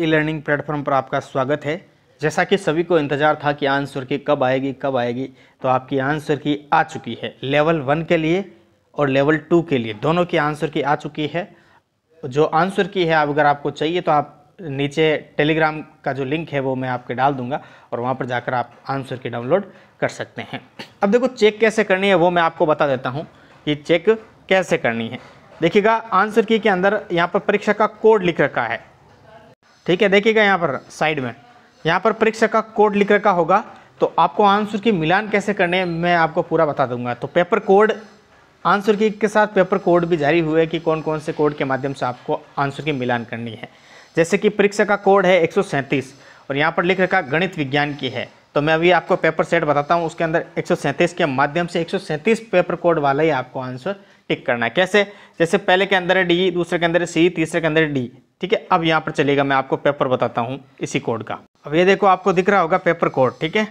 e learning platform पर आपका स्वागत है जैसा कि सभी को इंतज़ार था कि आंसर की कब आएगी कब आएगी तो आपकी आंसर की आ चुकी है लेवल वन के लिए और लेवल टू के लिए दोनों की आंसर की आ चुकी है जो आंसर की है अगर आपको चाहिए तो आप नीचे टेलीग्राम का जो लिंक है वो मैं आपके डाल दूंगा और वहाँ पर जाकर आप आंसर की डाउनलोड कर सकते हैं अब देखो चेक कैसे करनी है वो मैं आपको बता देता हूँ कि चेक कैसे करनी है देखिएगा आंसर की के अंदर यहाँ पर परीक्षा का कोड लिख रखा है ठीक है देखिएगा यहाँ पर साइड में यहाँ पर परीक्षा का कोड लिख रखा होगा तो आपको आंसर की मिलान कैसे करने है मैं आपको पूरा बता दूंगा तो पेपर कोड आंसर की के साथ पेपर कोड भी जारी हुए कि कौन कौन से कोड के माध्यम से आपको आंसर की मिलान करनी है जैसे कि परीक्षा का कोड है एक और यहाँ पर लिख रखा गणित विज्ञान की है तो मैं अभी आपको पेपर सेट बताता हूँ उसके अंदर एक के माध्यम से एक पेपर कोड वाला ही आपको आंसर टिक करना है कैसे जैसे पहले के अंदर है डी दूसरे के अंदर है सी तीसरे के अंदर है डी ठीक है अब यहाँ पर चलेगा मैं आपको पेपर बताता हूँ इसी कोड का अब ये देखो आपको दिख रहा होगा पेपर कोड ठीक है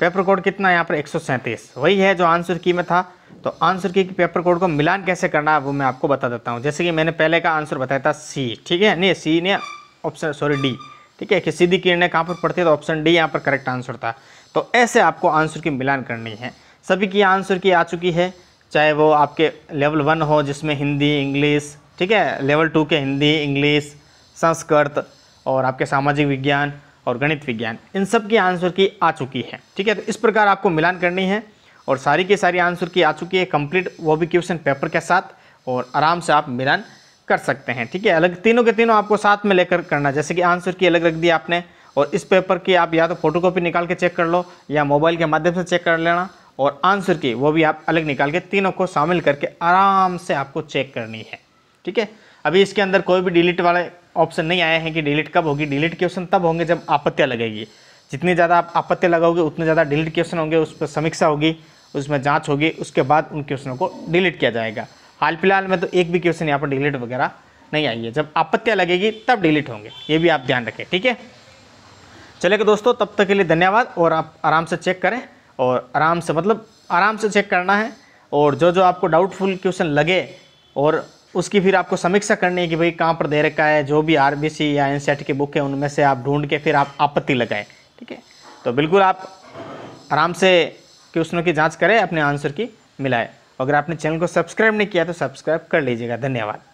पेपर कोड कितना है यहाँ पर एक वही है जो आंसर की में था तो आंसर की पेपर कोड को मिलान कैसे करना है वो मैं आपको बता देता हूँ जैसे कि मैंने पहले का आंसर बताया था सी ठीक है नहीं सी ने ऑप्शन सॉरी डी ठीक है कि सीधी किरणें कहाँ पर पड़ती है तो ऑप्शन डी यहाँ पर करेक्ट आंसर था तो ऐसे आपको आंसर की मिलान करनी है सभी की आंसर की आ चुकी है चाहे वो आपके लेवल वन हो जिसमें हिंदी इंग्लिश ठीक है लेवल टू के हिंदी इंग्लिश संस्कृत और आपके सामाजिक विज्ञान और गणित विज्ञान इन सब की आंसर की आ चुकी है ठीक है तो इस प्रकार आपको मिलान करनी है और सारी के सारी आंसर की आ चुकी है कंप्लीट वो भी क्वेश्चन पेपर के साथ और आराम से आप मिलान कर सकते हैं ठीक है अलग तीनों के तीनों आपको साथ में लेकर करना जैसे कि आंसर की अलग रख दिया आपने और इस पेपर की आप या तो फोटोकॉपी निकाल के चेक कर लो या मोबाइल के माध्यम से चेक कर लेना और आंसर की वो भी आप अलग निकाल के तीनों को शामिल करके आराम से आपको चेक करनी है ठीक है अभी इसके अंदर कोई भी डिलीट वाले ऑप्शन नहीं आए हैं कि डिलीट कब होगी डिलीट क्वेश्चन तब होंगे जब आपत्तियाँ लगेगी जितनी ज़्यादा आप आपत्ति लगाओगे उतने ज़्यादा डिलीट क्वेश्चन होंगे उस पर समीक्षा होगी उसमें जाँच होगी उसके बाद उन क्वेश्चनों को डिलीट किया जाएगा हाल फिलहाल में तो एक भी क्वेश्चन यहाँ पर डिलीट वगैरह नहीं आई है जब आपत्तियाँ लगेगी तब डिलीट होंगे ये भी आप ध्यान रखें ठीक है चलेगा तो दोस्तों तब तक के लिए धन्यवाद और आप आराम से चेक करें और आराम से मतलब आराम से चेक करना है और जो जो आपको डाउटफुल क्वेश्चन लगे और उसकी फिर आपको समीक्षा करनी है कि भाई कहाँ पर दे रखा है जो भी आर या एन e की बुक है उनमें से आप ढूंढ के फिर आप आपत्ति लगाएं ठीक है तो बिल्कुल आप आराम से क्वेश्चनों की जाँच करें अपने आंसर की मिलाएँ अगर आपने चैनल को सब्सक्राइब नहीं किया तो सब्सक्राइब कर लीजिएगा धन्यवाद